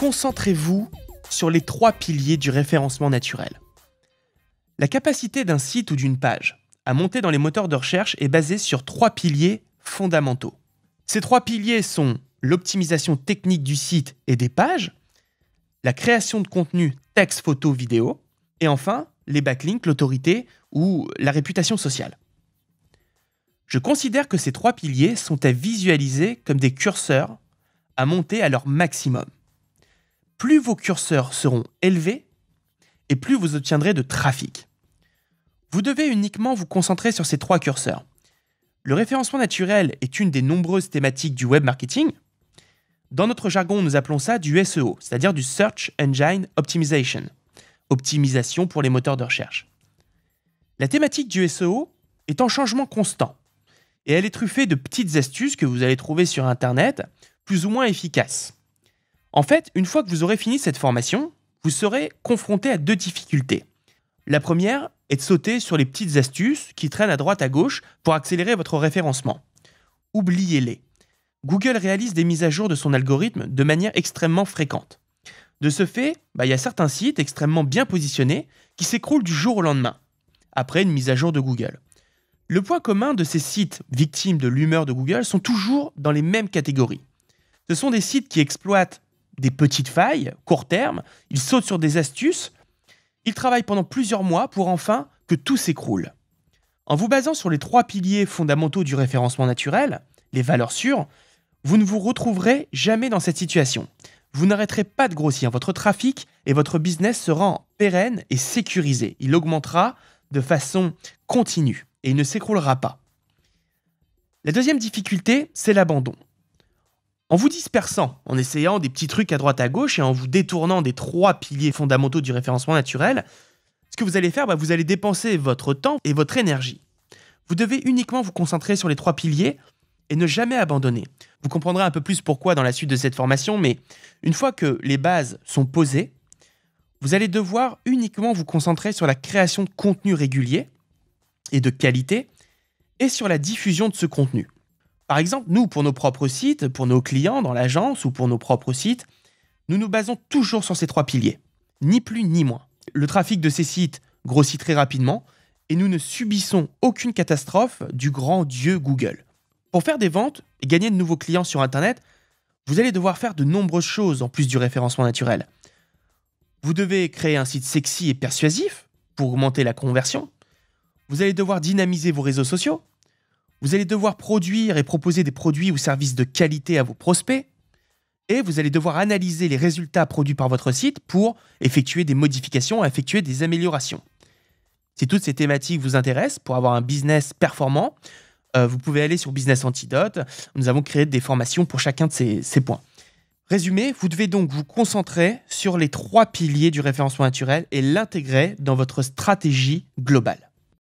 Concentrez-vous sur les trois piliers du référencement naturel. La capacité d'un site ou d'une page à monter dans les moteurs de recherche est basée sur trois piliers fondamentaux. Ces trois piliers sont l'optimisation technique du site et des pages, la création de contenu texte, photo, vidéo, et enfin les backlinks, l'autorité ou la réputation sociale. Je considère que ces trois piliers sont à visualiser comme des curseurs à monter à leur maximum plus vos curseurs seront élevés et plus vous obtiendrez de trafic. Vous devez uniquement vous concentrer sur ces trois curseurs. Le référencement naturel est une des nombreuses thématiques du web marketing. Dans notre jargon, nous appelons ça du SEO, c'est-à-dire du Search Engine Optimization, optimisation pour les moteurs de recherche. La thématique du SEO est en changement constant et elle est truffée de petites astuces que vous allez trouver sur Internet, plus ou moins efficaces. En fait, une fois que vous aurez fini cette formation, vous serez confronté à deux difficultés. La première est de sauter sur les petites astuces qui traînent à droite à gauche pour accélérer votre référencement. Oubliez-les. Google réalise des mises à jour de son algorithme de manière extrêmement fréquente. De ce fait, bah, il y a certains sites extrêmement bien positionnés qui s'écroulent du jour au lendemain, après une mise à jour de Google. Le point commun de ces sites victimes de l'humeur de Google sont toujours dans les mêmes catégories. Ce sont des sites qui exploitent des petites failles, court terme, ils sautent sur des astuces, ils travaillent pendant plusieurs mois pour enfin que tout s'écroule. En vous basant sur les trois piliers fondamentaux du référencement naturel, les valeurs sûres, vous ne vous retrouverez jamais dans cette situation. Vous n'arrêterez pas de grossir votre trafic et votre business sera pérenne et sécurisé. Il augmentera de façon continue et il ne s'écroulera pas. La deuxième difficulté, c'est l'abandon. En vous dispersant, en essayant des petits trucs à droite à gauche et en vous détournant des trois piliers fondamentaux du référencement naturel, ce que vous allez faire, bah, vous allez dépenser votre temps et votre énergie. Vous devez uniquement vous concentrer sur les trois piliers et ne jamais abandonner. Vous comprendrez un peu plus pourquoi dans la suite de cette formation, mais une fois que les bases sont posées, vous allez devoir uniquement vous concentrer sur la création de contenu régulier et de qualité et sur la diffusion de ce contenu. Par exemple, nous, pour nos propres sites, pour nos clients dans l'agence ou pour nos propres sites, nous nous basons toujours sur ces trois piliers, ni plus ni moins. Le trafic de ces sites grossit très rapidement et nous ne subissons aucune catastrophe du grand dieu Google. Pour faire des ventes et gagner de nouveaux clients sur Internet, vous allez devoir faire de nombreuses choses en plus du référencement naturel. Vous devez créer un site sexy et persuasif pour augmenter la conversion. Vous allez devoir dynamiser vos réseaux sociaux. Vous allez devoir produire et proposer des produits ou services de qualité à vos prospects. Et vous allez devoir analyser les résultats produits par votre site pour effectuer des modifications, effectuer des améliorations. Si toutes ces thématiques vous intéressent pour avoir un business performant, euh, vous pouvez aller sur Business Antidote. Nous avons créé des formations pour chacun de ces, ces points. Résumé, vous devez donc vous concentrer sur les trois piliers du référencement naturel et l'intégrer dans votre stratégie globale.